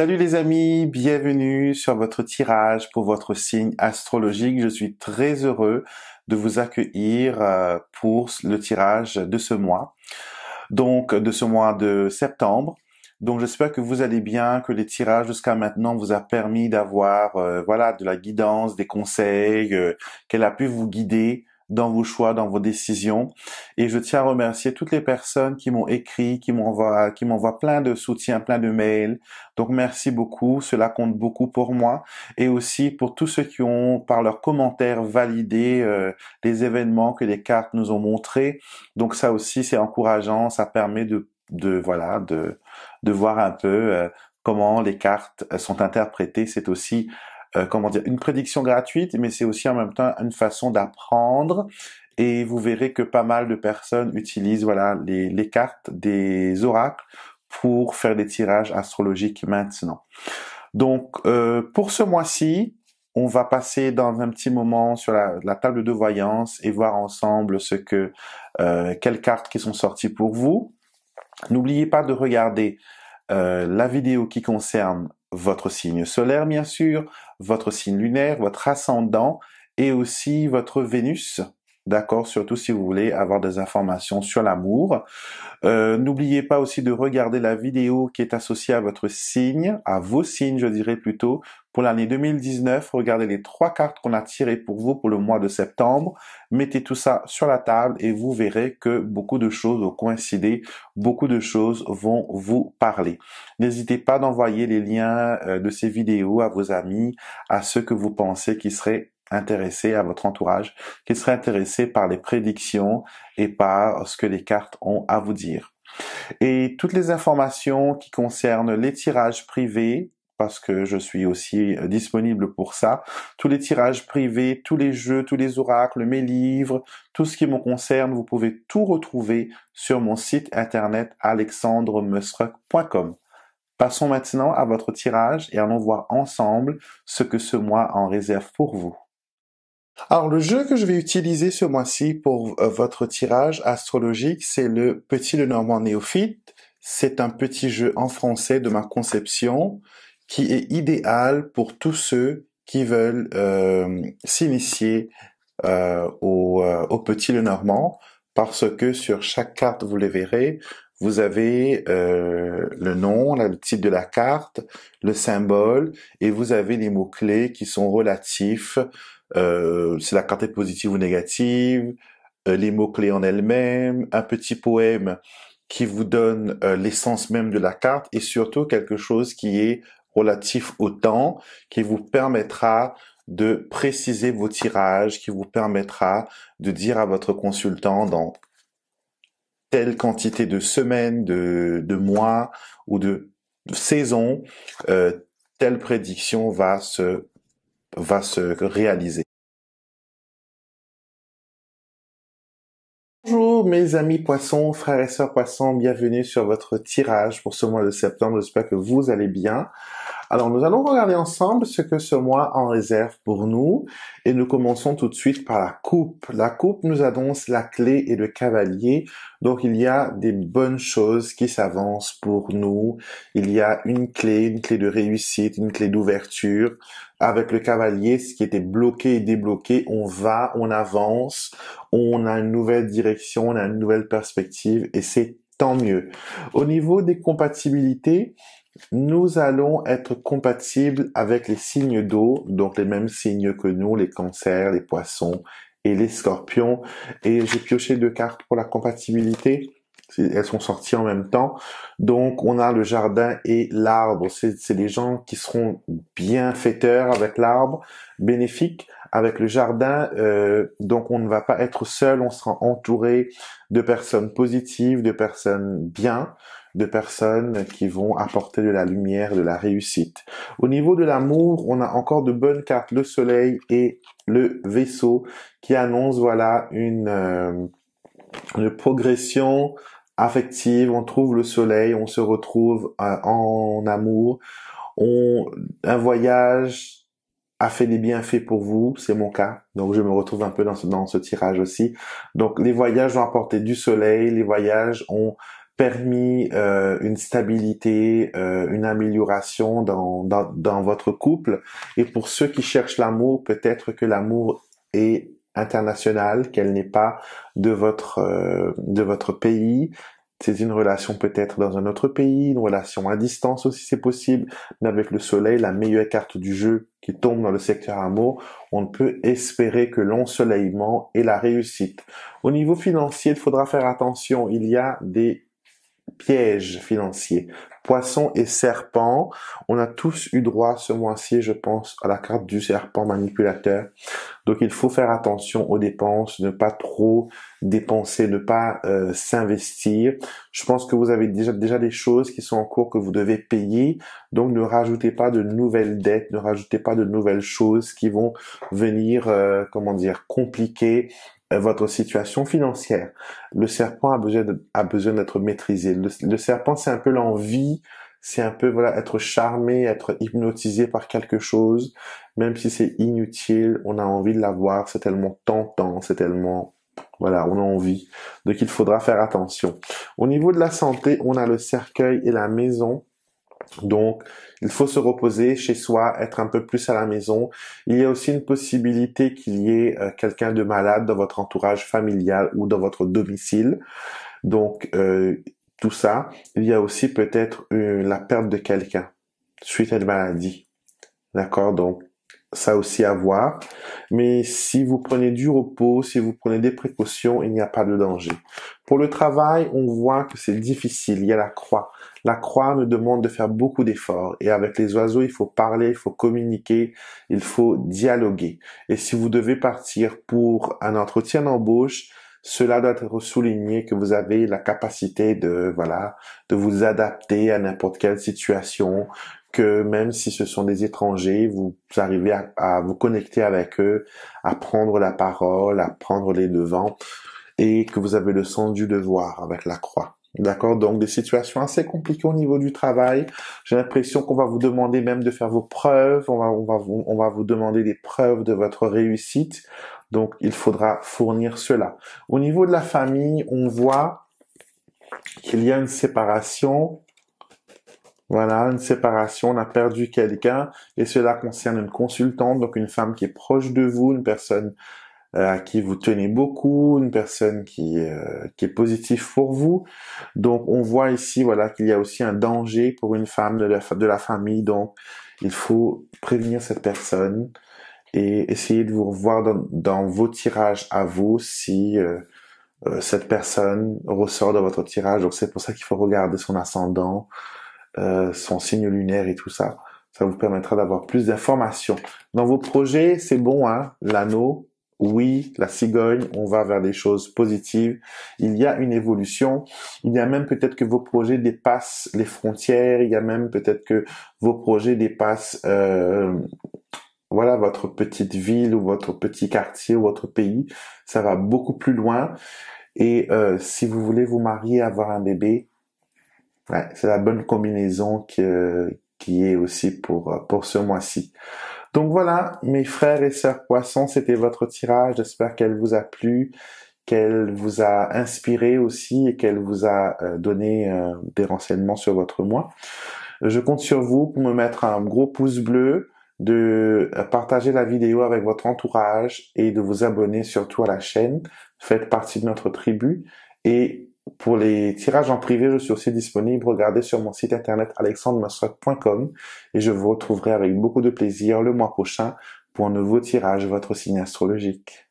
Salut les amis, bienvenue sur votre tirage pour votre signe astrologique. Je suis très heureux de vous accueillir euh, pour le tirage de ce mois, donc de ce mois de septembre. Donc j'espère que vous allez bien, que les tirages jusqu'à maintenant vous a permis d'avoir euh, voilà de la guidance, des conseils, euh, qu'elle a pu vous guider dans vos choix, dans vos décisions. Et je tiens à remercier toutes les personnes qui m'ont écrit, qui m'envoient, qui m'envoient plein de soutien, plein de mails. Donc merci beaucoup. Cela compte beaucoup pour moi et aussi pour tous ceux qui ont, par leurs commentaires, validé les euh, événements que les cartes nous ont montrés. Donc ça aussi, c'est encourageant. Ça permet de, de voilà, de, de voir un peu euh, comment les cartes euh, sont interprétées. C'est aussi euh, comment dire, une prédiction gratuite, mais c'est aussi en même temps une façon d'apprendre. Et vous verrez que pas mal de personnes utilisent voilà les, cartes des oracles pour faire des tirages astrologiques maintenant. Donc euh, pour ce mois-ci, on va passer dans un petit moment sur la, table de voyance et voir ensemble ce que euh, quelles cartes qui sont sorties pour vous. N'oubliez pas de regarder la vidéo qui concerne votre signe solaire, bien sûr, votre signe lunaire, votre ascendant et aussi votre Vénus D'accord, surtout si vous voulez avoir des informations sur l'amour. Euh, n'oubliez pas aussi de regarder la vidéo qui est associée à votre signe, à vos signes, je dirais plutôt, pour l'année 2019. Regardez les trois cartes qu'on a tirées pour vous pour le mois de septembre. Mettez tout ça sur la table et vous verrez que beaucoup de choses vont coïncider, beaucoup de choses vont vous parler. N'hésitez pas d'envoyer les liens euh, de ces vidéos à vos amis, à ceux que vous pensez qui seraient intéressé, à votre entourage, qui serait intéressé par les prédictions et par ce que les cartes ont à vous dire. Et toutes les informations qui concernent les tirages privés, parce que je suis aussi euh, disponible pour ça. Tous les tirages privés, tous les jeux, tous les oracles, mes livres, tout ce qui me concerne, vous pouvez tout retrouver sur mon site internet alexandremusruck.com. Passons maintenant à votre tirage et allons voir ensemble ce que ce mois en réserve pour vous. Alors, le jeu que je vais utiliser ce mois-ci pour euh, votre tirage astrologique, c'est le Petit le Normand Néophyte. C'est un petit jeu en français de ma conception qui est idéal pour tous ceux qui veulent euh, s'initier euh, au, Petit le Normand parce que sur chaque carte, vous les verrez, vous avez le nom, le titre de la carte, le symbole, et vous avez les mots-clés qui sont relatifs euh, si la carte est positive ou négative, euh, les mots-clés en elles-mêmes, un petit poème qui vous donne euh, l'essence même de la carte et surtout quelque chose qui est relatif au temps, qui vous permettra de préciser vos tirages, qui vous permettra de dire à votre consultant dans telle quantité de semaines, de, de mois ou de saisons, euh, telle prédiction va se va se réaliser. Bonjour mes amis poissons, frères et sœurs poissons, bienvenue sur votre tirage pour ce mois de septembre. J'espère que vous allez bien. Alors, nous allons regarder ensemble ce que ce mois en réserve pour nous et nous commençons tout de suite par la coupe. La coupe nous annonce la clé et le cavalier. Donc, il y a des bonnes choses qui s'avancent pour nous. Il y a une clé, une clé de réussite, une clé d'ouverture. Avec le cavalier, ce qui était bloqué et débloqué, on va, on avance, on a une nouvelle direction, on a une nouvelle perspective et c'est tant mieux. Au niveau des compatibilités, nous allons être compatibles avec les signes d'eau, donc les mêmes signes que nous, les cancers, les poissons et les scorpions. Et j'ai pioché deux cartes pour la compatibilité. Elles sont sorties en même temps. Donc on a le jardin et l'arbre. C'est les gens qui seront bienfaiteurs avec l'arbre, bénéfiques avec le jardin. Euh, donc on ne va pas être seul, on sera entouré de personnes positives, de personnes bien de personnes qui vont apporter de la lumière, de la réussite. Au niveau de l'amour, on a encore de bonnes cartes, le soleil et le vaisseau qui annoncent voilà une, euh, une progression affective. On trouve le soleil, on se retrouve euh, en amour. On, un voyage a fait des bienfaits pour vous, c'est mon cas. Donc je me retrouve un peu dans ce, dans ce tirage aussi. Donc les voyages ont apporté du soleil, les voyages ont permis euh, une stabilité, euh, une amélioration dans, dans, dans, votre couple. Et pour ceux qui cherchent l'amour, peut-être que l'amour est international, qu'elle n'est pas de votre, euh, de votre pays. C'est une relation peut-être dans un autre pays, une relation à distance aussi c'est possible. Mais avec le soleil, la meilleure carte du jeu qui tombe dans le secteur amour, on ne peut espérer que l'ensoleillement et la réussite. Au niveau financier, il faudra faire attention. Il y a des piège financier, Poissons et serpent, on a tous eu droit ce mois-ci, je pense, à la carte du serpent manipulateur. Donc il faut faire attention aux dépenses, ne pas trop dépenser, ne pas euh, s'investir. Je pense que vous avez déjà, des choses qui sont en cours que vous devez payer. Donc ne rajoutez pas de nouvelles dettes, ne rajoutez pas de nouvelles choses qui vont venir, euh, comment dire, compliquer euh, votre situation financière. Le serpent a besoin d'être maîtrisé. Le, serpent, c'est un peu l'envie, c'est un peu voilà être charmé, être hypnotisé par quelque chose, même si c'est inutile, on a envie de l'avoir, c'est tellement tentant, c'est tellement voilà, on a envie. Donc il faudra faire attention. Au niveau de la santé, on a le cercueil et la maison. Donc, il faut se reposer chez soi, être un peu plus à la maison. Il y a aussi une possibilité qu'il y ait euh, quelqu'un de malade dans votre entourage familial ou dans votre domicile. Donc, euh, tout ça. Il y a aussi peut-être euh, la perte de quelqu'un suite à une maladie. D'accord Donc, ça aussi à voir. Mais si vous prenez du repos, si vous prenez des précautions, il n'y a pas de danger. Pour le travail, on voit que c'est difficile. Il y a la croix. La croix nous demande de faire beaucoup d'efforts. Et avec les oiseaux, il faut parler, il faut communiquer, il faut dialoguer. Et si vous devez partir pour un entretien d'embauche, cela doit être souligné que vous avez la capacité de voilà de vous adapter à n'importe quelle situation, que même si ce sont des étrangers, vous arrivez à, vous connecter avec eux, à prendre la parole, à prendre les devants, et que vous avez le sens du devoir avec la croix. D'accord Donc des situations assez compliquées au niveau du travail. J'ai l'impression qu'on va vous demander même de faire vos preuves, on va, on, va on va vous demander des preuves de votre réussite. Donc il faudra fournir cela. Au niveau de la famille, on voit qu'il y a une séparation voilà, une séparation, on a perdu quelqu'un et cela concerne une consultante, donc une femme qui est proche de vous, une personne euh, à qui vous tenez beaucoup, une personne euh, qui, est positive pour vous. Donc on voit ici voilà qu'il y a aussi un danger pour une femme de la, famille, donc il faut prévenir cette personne et essayer de vous revoir dans, vos tirages à vous si euh, cette personne ressort dans votre tirage. Donc c'est pour ça qu'il faut regarder son ascendant, euh, son signe lunaire et tout ça. Ça vous permettra d'avoir plus d'informations. Dans vos projets, c'est bon, hein l'anneau, oui, la cigogne, on va vers des choses positives. Il y a une évolution. Il y a même peut-être que vos projets dépassent les frontières. Il y a même peut-être que vos projets dépassent, euh, voilà, votre petite ville ou votre petit quartier ou votre pays. Ça va beaucoup plus loin. Et euh, si vous voulez vous marier, avoir un bébé, c'est la bonne combinaison qui est aussi pour, euh, pour ce mois-ci. Donc voilà, mes frères et sœurs poissons, c'était votre tirage. J'espère qu'elle vous a plu, qu'elle vous a inspiré aussi et qu'elle vous a euh, donné euh, des renseignements sur votre mois. Je compte sur vous pour me mettre un gros pouce bleu, de partager la vidéo avec votre entourage et de vous abonner surtout à la chaîne. Faites partie de notre tribu et pour les tirages en privé, je suis aussi disponible. Regardez sur mon site internet alexandremastrock.com et je vous retrouverai avec beaucoup de plaisir le mois prochain pour un nouveau tirage, votre signe astrologique.